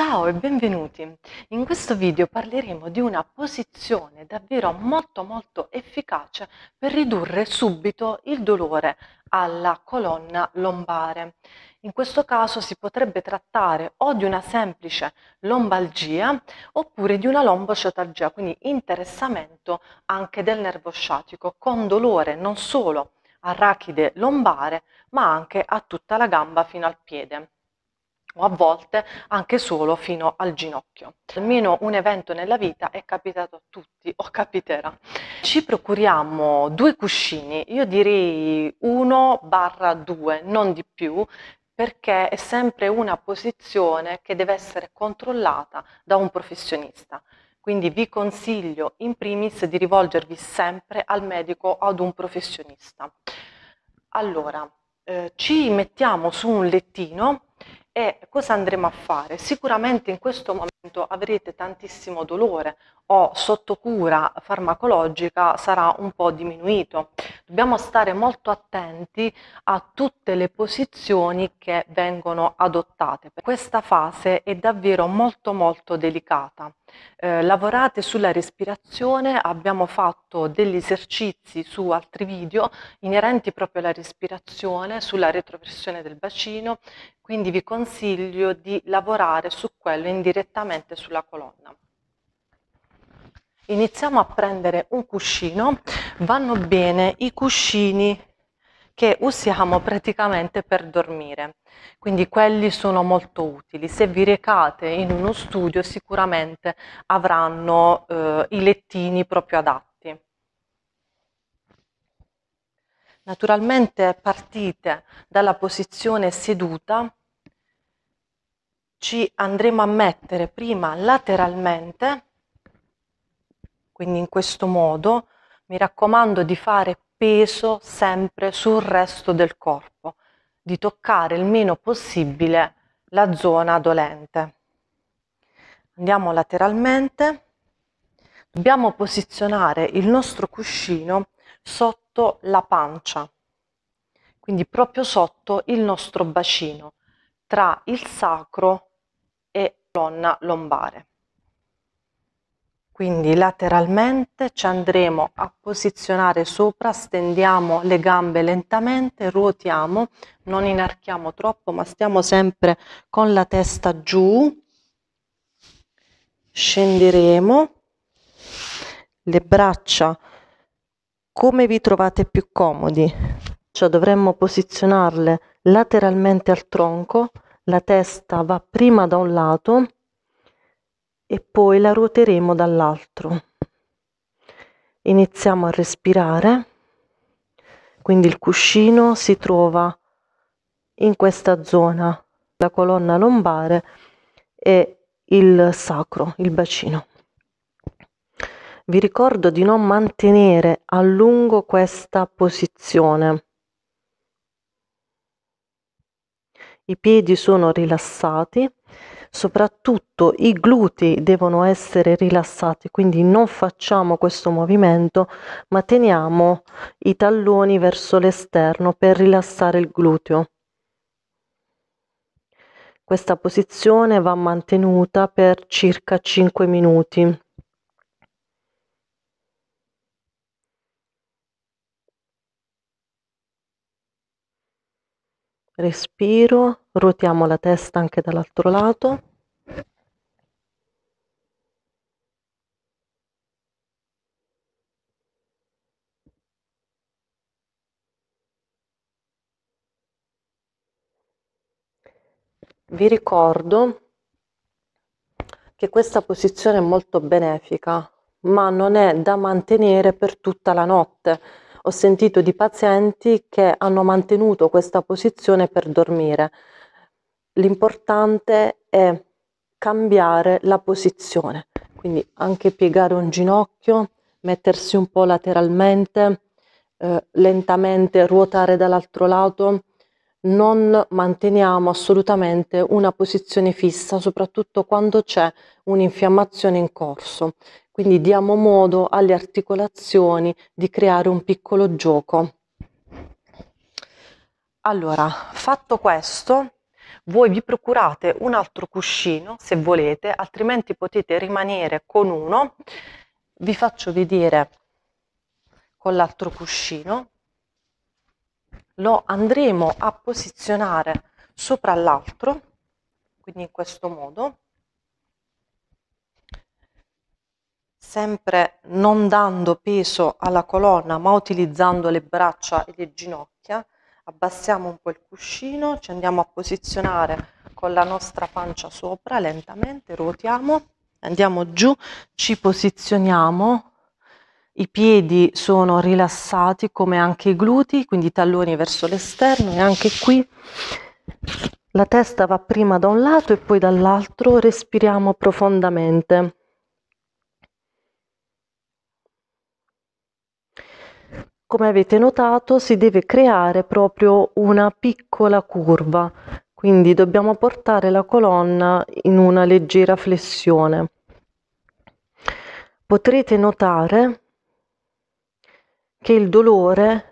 Ciao e benvenuti! In questo video parleremo di una posizione davvero molto molto efficace per ridurre subito il dolore alla colonna lombare. In questo caso si potrebbe trattare o di una semplice lombalgia oppure di una lombociotalgia, quindi interessamento anche del nervo sciatico con dolore non solo arachide lombare ma anche a tutta la gamba fino al piede o a volte anche solo fino al ginocchio. Almeno un evento nella vita è capitato a tutti o capiterà. Ci procuriamo due cuscini, io direi 1 due, non di più, perché è sempre una posizione che deve essere controllata da un professionista. Quindi vi consiglio in primis di rivolgervi sempre al medico o ad un professionista. Allora, eh, ci mettiamo su un lettino e cosa andremo a fare? Sicuramente in questo momento avrete tantissimo dolore o sotto cura farmacologica sarà un po' diminuito. Dobbiamo stare molto attenti a tutte le posizioni che vengono adottate. Questa fase è davvero molto molto delicata. Eh, lavorate sulla respirazione, abbiamo fatto degli esercizi su altri video inerenti proprio alla respirazione, sulla retroversione del bacino, quindi vi consiglio di lavorare su quello indirettamente sulla colonna. Iniziamo a prendere un cuscino, vanno bene i cuscini che usiamo praticamente per dormire. Quindi quelli sono molto utili. Se vi recate in uno studio sicuramente avranno eh, i lettini proprio adatti. Naturalmente partite dalla posizione seduta, ci andremo a mettere prima lateralmente, quindi in questo modo, mi raccomando di fare peso sempre sul resto del corpo, di toccare il meno possibile la zona dolente. Andiamo lateralmente. Dobbiamo posizionare il nostro cuscino sotto la pancia, quindi proprio sotto il nostro bacino, tra il sacro e la colonna lombare. Quindi lateralmente ci andremo a posizionare sopra, stendiamo le gambe lentamente, ruotiamo, non inarchiamo troppo ma stiamo sempre con la testa giù, scenderemo, le braccia come vi trovate più comodi, cioè dovremmo posizionarle lateralmente al tronco, la testa va prima da un lato e poi la ruoteremo dall'altro. Iniziamo a respirare, quindi il cuscino si trova in questa zona, la colonna lombare e il sacro, il bacino. Vi ricordo di non mantenere a lungo questa posizione. I piedi sono rilassati soprattutto i glutei devono essere rilassati, quindi non facciamo questo movimento, ma teniamo i talloni verso l'esterno per rilassare il gluteo. Questa posizione va mantenuta per circa 5 minuti. respiro, ruotiamo la testa anche dall'altro lato. Vi ricordo che questa posizione è molto benefica, ma non è da mantenere per tutta la notte ho sentito di pazienti che hanno mantenuto questa posizione per dormire. L'importante è cambiare la posizione, quindi anche piegare un ginocchio, mettersi un po' lateralmente, eh, lentamente ruotare dall'altro lato non manteniamo assolutamente una posizione fissa, soprattutto quando c'è un'infiammazione in corso. Quindi diamo modo alle articolazioni di creare un piccolo gioco. Allora, fatto questo, voi vi procurate un altro cuscino se volete, altrimenti potete rimanere con uno. Vi faccio vedere con l'altro cuscino lo andremo a posizionare sopra l'altro, quindi in questo modo, sempre non dando peso alla colonna ma utilizzando le braccia e le ginocchia, abbassiamo un po' il cuscino, ci andiamo a posizionare con la nostra pancia sopra lentamente, ruotiamo, andiamo giù, ci posizioniamo i piedi sono rilassati come anche i glutei, quindi i talloni verso l'esterno e anche qui la testa va prima da un lato e poi dall'altro, respiriamo profondamente. come avete notato si deve creare proprio una piccola curva, quindi dobbiamo portare la colonna in una leggera flessione. Potrete notare che il dolore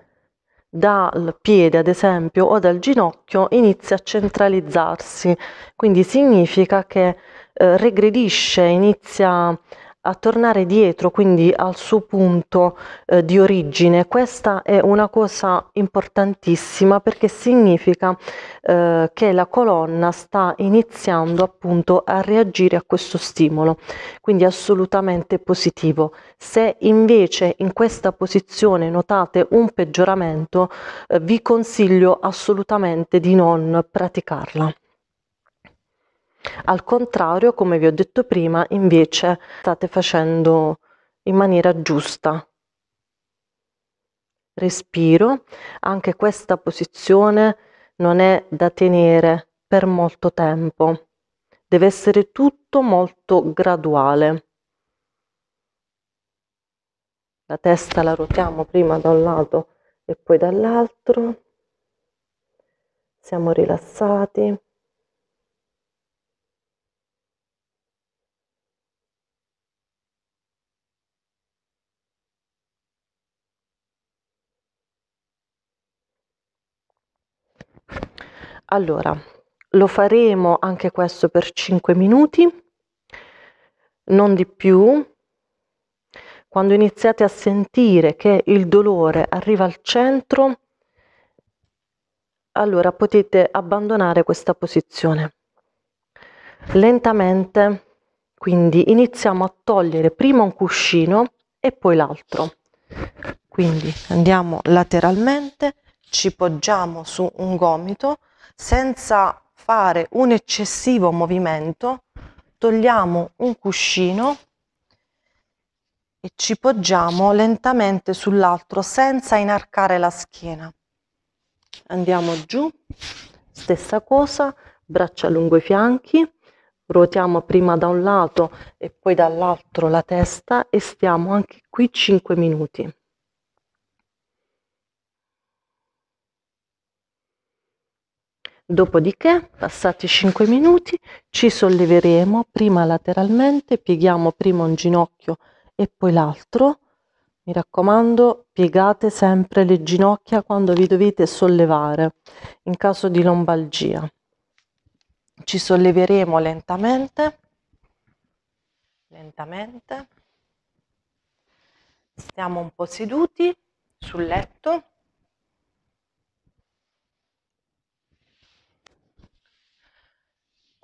dal piede, ad esempio, o dal ginocchio inizia a centralizzarsi, quindi significa che eh, regredisce, inizia a tornare dietro, quindi al suo punto eh, di origine. Questa è una cosa importantissima perché significa eh, che la colonna sta iniziando appunto a reagire a questo stimolo, quindi assolutamente positivo. Se invece in questa posizione notate un peggioramento, eh, vi consiglio assolutamente di non praticarla. Al contrario, come vi ho detto prima, invece state facendo in maniera giusta. Respiro, anche questa posizione non è da tenere per molto tempo, deve essere tutto molto graduale. La testa la ruotiamo prima da un lato e poi dall'altro, siamo rilassati. Allora, lo faremo anche questo per 5 minuti, non di più. Quando iniziate a sentire che il dolore arriva al centro, allora potete abbandonare questa posizione. Lentamente, quindi iniziamo a togliere prima un cuscino e poi l'altro. Quindi andiamo lateralmente, ci poggiamo su un gomito, senza fare un eccessivo movimento, togliamo un cuscino e ci poggiamo lentamente sull'altro senza inarcare la schiena. Andiamo giù, stessa cosa, braccia lungo i fianchi, ruotiamo prima da un lato e poi dall'altro la testa e stiamo anche qui 5 minuti. Dopodiché, passati 5 minuti, ci solleveremo prima lateralmente, pieghiamo prima un ginocchio e poi l'altro. Mi raccomando, piegate sempre le ginocchia quando vi dovete sollevare in caso di lombalgia. Ci solleveremo lentamente, lentamente. Stiamo un po' seduti sul letto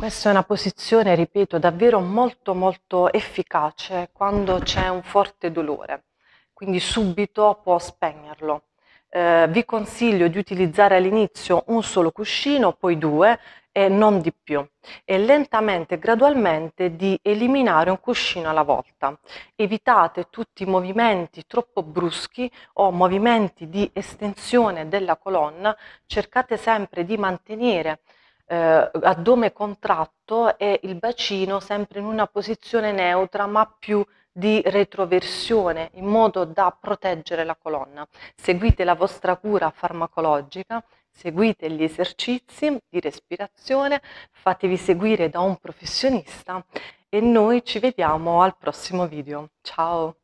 Questa è una posizione, ripeto, davvero molto molto efficace quando c'è un forte dolore, quindi subito può spegnerlo. Eh, vi consiglio di utilizzare all'inizio un solo cuscino, poi due e non di più e lentamente e gradualmente di eliminare un cuscino alla volta. Evitate tutti i movimenti troppo bruschi o movimenti di estensione della colonna, cercate sempre di mantenere eh, addome contratto e il bacino sempre in una posizione neutra ma più di retroversione in modo da proteggere la colonna. Seguite la vostra cura farmacologica, seguite gli esercizi di respirazione, fatevi seguire da un professionista e noi ci vediamo al prossimo video. Ciao!